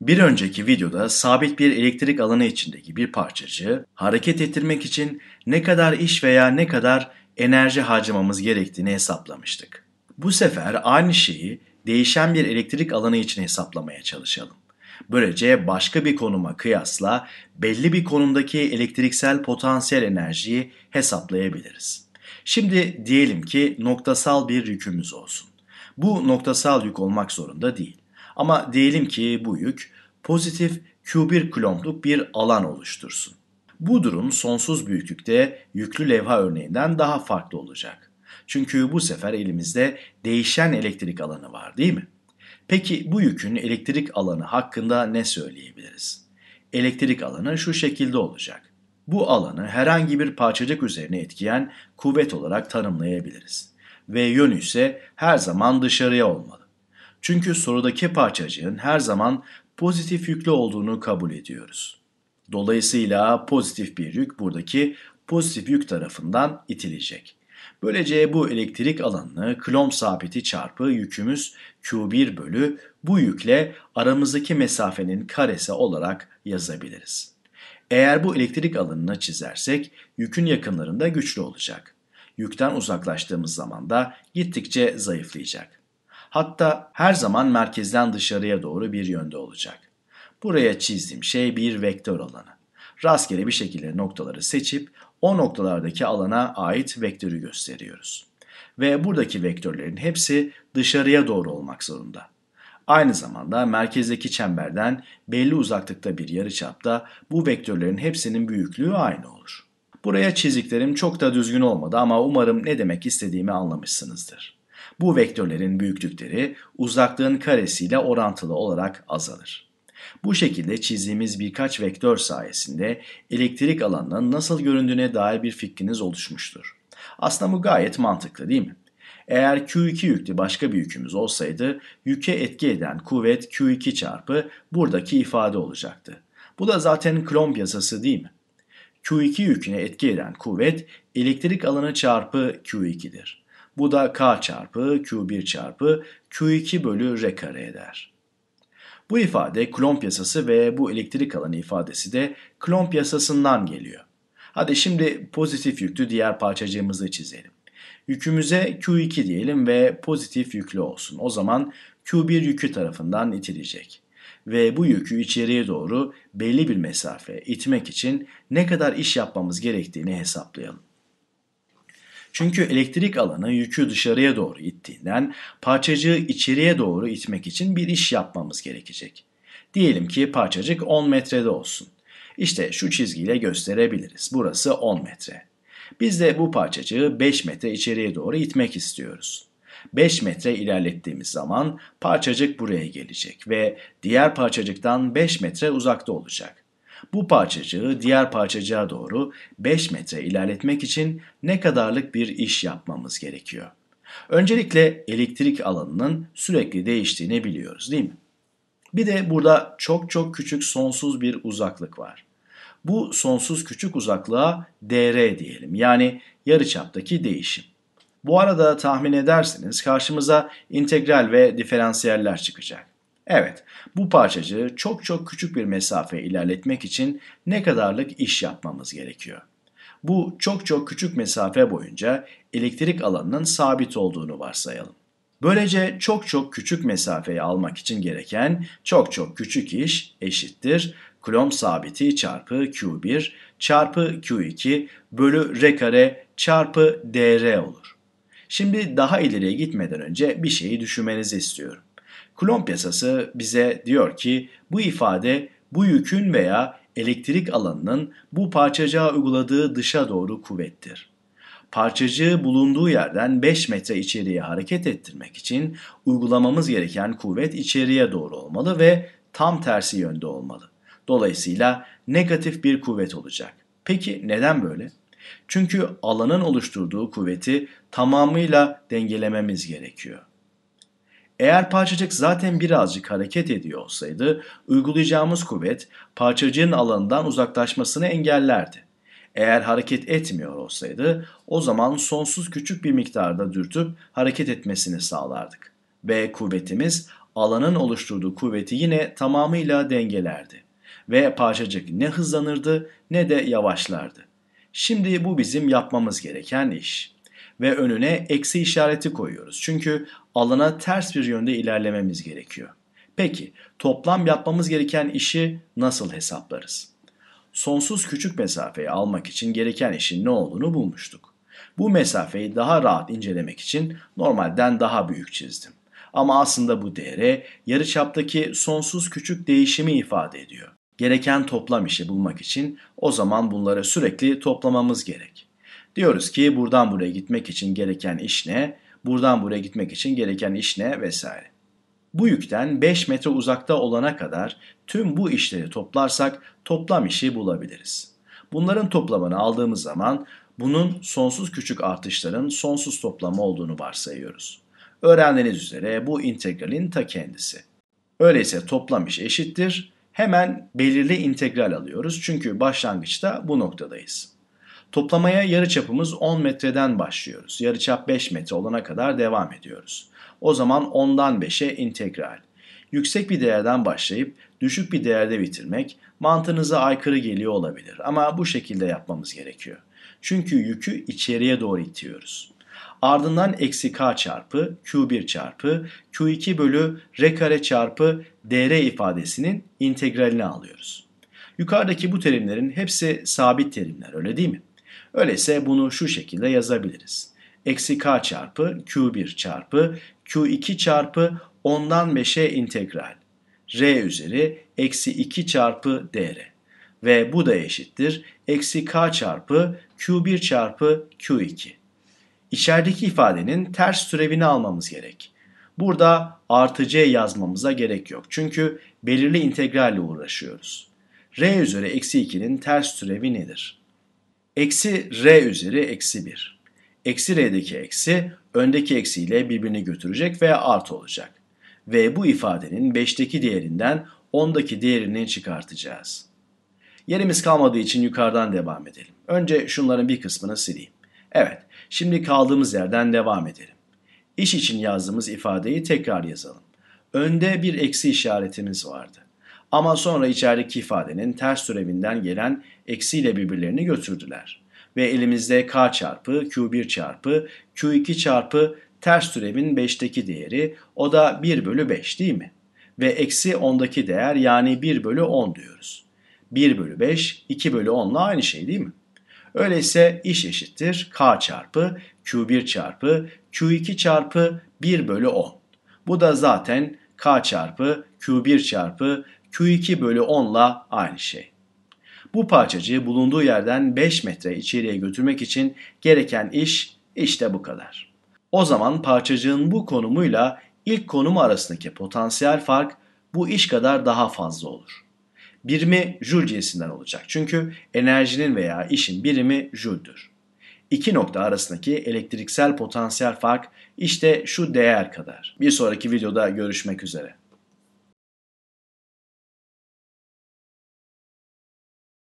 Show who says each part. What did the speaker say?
Speaker 1: Bir önceki videoda sabit bir elektrik alanı içindeki bir parçacığı hareket ettirmek için ne kadar iş veya ne kadar enerji harcamamız gerektiğini hesaplamıştık. Bu sefer aynı şeyi değişen bir elektrik alanı için hesaplamaya çalışalım. Böylece başka bir konuma kıyasla belli bir konumdaki elektriksel potansiyel enerjiyi hesaplayabiliriz. Şimdi diyelim ki noktasal bir yükümüz olsun. Bu noktasal yük olmak zorunda değil ama diyelim ki bu yük pozitif Q1 kulompluk bir alan oluştursun. Bu durum sonsuz büyüklükte yüklü levha örneğinden daha farklı olacak. Çünkü bu sefer elimizde değişen elektrik alanı var değil mi? Peki bu yükün elektrik alanı hakkında ne söyleyebiliriz? Elektrik alanı şu şekilde olacak. Bu alanı herhangi bir parçacık üzerine etkileyen kuvvet olarak tanımlayabiliriz. Ve yönü ise her zaman dışarıya olmalı. Çünkü sorudaki parçacığın her zaman pozitif yüklü olduğunu kabul ediyoruz. Dolayısıyla pozitif bir yük buradaki pozitif yük tarafından itilecek. Böylece bu elektrik alanını Coulomb sabiti çarpı yükümüz Q1 bölü bu yükle aramızdaki mesafenin karesi olarak yazabiliriz. Eğer bu elektrik alanını çizersek yükün yakınlarında güçlü olacak. Yükten uzaklaştığımız zaman da gittikçe zayıflayacak. Hatta her zaman merkezden dışarıya doğru bir yönde olacak. Buraya çizdiğim şey bir vektör alanı. Rastgele bir şekilde noktaları seçip o noktalardaki alana ait vektörü gösteriyoruz. Ve buradaki vektörlerin hepsi dışarıya doğru olmak zorunda. Aynı zamanda merkezdeki çemberden belli uzaklıkta bir yarıçapta bu vektörlerin hepsinin büyüklüğü aynı olur. Buraya çiziklerim çok da düzgün olmadı ama umarım ne demek istediğimi anlamışsınızdır. Bu vektörlerin büyüklükleri uzaklığın karesiyle orantılı olarak azalır. Bu şekilde çizdiğimiz birkaç vektör sayesinde elektrik alanının nasıl göründüğüne dair bir fikriniz oluşmuştur. Aslında bu gayet mantıklı değil mi? Eğer Q2 yüklü başka bir yükümüz olsaydı yüke etki eden kuvvet Q2 çarpı buradaki ifade olacaktı. Bu da zaten Coulomb yasası değil mi? Q2 yüküne etki eden kuvvet elektrik alanı çarpı Q2'dir. Bu da k çarpı q1 çarpı q2 bölü r kare eder. Bu ifade Coulomb yasası ve bu elektrik alanı ifadesi de Coulomb yasasından geliyor. Hadi şimdi pozitif yüklü diğer parçacığımızı çizelim. Yükümüze Q2 diyelim ve pozitif yüklü olsun. O zaman Q1 yükü tarafından itilecek. Ve bu yükü içeriye doğru belli bir mesafe itmek için ne kadar iş yapmamız gerektiğini hesaplayalım. Çünkü elektrik alanı yükü dışarıya doğru ittiğinden parçacığı içeriye doğru itmek için bir iş yapmamız gerekecek. Diyelim ki parçacık 10 metrede olsun. İşte şu çizgiyle gösterebiliriz. Burası 10 metre. Biz de bu parçacığı 5 metre içeriye doğru itmek istiyoruz. 5 metre ilerlettiğimiz zaman parçacık buraya gelecek ve diğer parçacıktan 5 metre uzakta olacak. Bu parçacığı diğer parçacığa doğru 5 metre ilerletmek için ne kadarlık bir iş yapmamız gerekiyor? Öncelikle elektrik alanının sürekli değiştiğini biliyoruz değil mi? Bir de burada çok çok küçük sonsuz bir uzaklık var. Bu sonsuz küçük uzaklığa dr diyelim yani yarıçaptaki değişim. Bu arada tahmin edersiniz karşımıza integral ve diferansiyeller çıkacak. Evet, bu parçacığı çok çok küçük bir mesafe ilerletmek için ne kadarlık iş yapmamız gerekiyor? Bu çok çok küçük mesafe boyunca elektrik alanının sabit olduğunu varsayalım. Böylece çok çok küçük mesafeyi almak için gereken çok çok küçük iş eşittir Coulomb sabiti çarpı Q1 çarpı Q2 bölü R kare çarpı dr olur. Şimdi daha ileriye gitmeden önce bir şeyi düşünmenizi istiyorum. Klon piyasası bize diyor ki bu ifade bu yükün veya elektrik alanının bu parçacığa uyguladığı dışa doğru kuvvettir. Parçacığı bulunduğu yerden 5 metre içeriye hareket ettirmek için uygulamamız gereken kuvvet içeriye doğru olmalı ve tam tersi yönde olmalı. Dolayısıyla negatif bir kuvvet olacak. Peki neden böyle? Çünkü alanın oluşturduğu kuvveti tamamıyla dengelememiz gerekiyor. Eğer parçacık zaten birazcık hareket ediyor olsaydı uygulayacağımız kuvvet parçacığın alanından uzaklaşmasını engellerdi. Eğer hareket etmiyor olsaydı o zaman sonsuz küçük bir miktarda dürtüp hareket etmesini sağlardık. Ve kuvvetimiz alanın oluşturduğu kuvveti yine tamamıyla dengelerdi. Ve parçacık ne hızlanırdı ne de yavaşlardı. Şimdi bu bizim yapmamız gereken iş.'' ve önüne eksi işareti koyuyoruz. Çünkü alana ters bir yönde ilerlememiz gerekiyor. Peki toplam yapmamız gereken işi nasıl hesaplarız? Sonsuz küçük mesafeyi almak için gereken işin ne olduğunu bulmuştuk. Bu mesafeyi daha rahat incelemek için normalden daha büyük çizdim. Ama aslında bu değere yarıçaptaki sonsuz küçük değişimi ifade ediyor. Gereken toplam işi bulmak için o zaman bunları sürekli toplamamız gerek. Diyoruz ki buradan buraya gitmek için gereken iş ne? Buradan buraya gitmek için gereken iş ne? Vesaire. Bu yükten 5 metre uzakta olana kadar tüm bu işleri toplarsak toplam işi bulabiliriz. Bunların toplamını aldığımız zaman bunun sonsuz küçük artışların sonsuz toplamı olduğunu varsayıyoruz. Öğrendiğiniz üzere bu integralin ta kendisi. Öyleyse toplam iş eşittir. Hemen belirli integral alıyoruz çünkü başlangıçta bu noktadayız. Toplamaya yarı çapımız 10 metreden başlıyoruz. yarı çap 5 metre olana kadar devam ediyoruz. O zaman 10'dan 5'e integral. Yüksek bir değerden başlayıp düşük bir değerde bitirmek mantığınıza aykırı geliyor olabilir ama bu şekilde yapmamız gerekiyor. Çünkü yükü içeriye doğru itiyoruz. Ardından eksi k çarpı q1 çarpı q2 bölü r kare çarpı dr ifadesinin integralini alıyoruz. Yukarıdaki bu terimlerin hepsi sabit terimler öyle değil mi? Öyleyse bunu şu şekilde yazabiliriz. Eksi k çarpı q1 çarpı q2 çarpı 10'dan 5'e integral. r üzeri eksi 2 çarpı dr. Ve bu da eşittir. Eksi k çarpı q1 çarpı q2. İçerideki ifadenin ters türevini almamız gerek. Burada artı c yazmamıza gerek yok. Çünkü belirli integralle uğraşıyoruz. r üzeri eksi 2'nin ters türevi nedir? Eksi r üzeri eksi 1. Eksi r'deki eksi öndeki eksiyle birbirini götürecek veya artı olacak. Ve bu ifadenin 5'teki değerinden 10'daki değerini çıkartacağız. Yerimiz kalmadığı için yukarıdan devam edelim. Önce şunların bir kısmını sileyim. Evet, şimdi kaldığımız yerden devam edelim. İş için yazdığımız ifadeyi tekrar yazalım. Önde bir eksi işaretimiz vardı. Ama sonra içerideki ifadenin ters türevinden gelen eksiyle birbirlerini götürdüler. Ve elimizde k çarpı q1 çarpı q2 çarpı ters türevin 5'teki değeri o da 1 bölü 5 değil mi? Ve eksi 10'daki değer yani 1 bölü 10 diyoruz. 1 bölü 5 2 bölü 10 ile aynı şey değil mi? Öyleyse iş eşittir k çarpı q1 çarpı q2 çarpı 1 bölü 10. Bu da zaten k çarpı q1 çarpı Q2 bölü 10 10'la aynı şey. Bu parçacığı bulunduğu yerden 5 metre içeriye götürmek için gereken iş işte bu kadar. O zaman parçacığın bu konumuyla ilk konumu arasındaki potansiyel fark bu iş kadar daha fazla olur. Birimi jül cinsinden olacak. Çünkü enerjinin veya işin birimi jüldür. İki nokta arasındaki elektriksel potansiyel fark işte şu değer kadar. Bir sonraki videoda görüşmek üzere.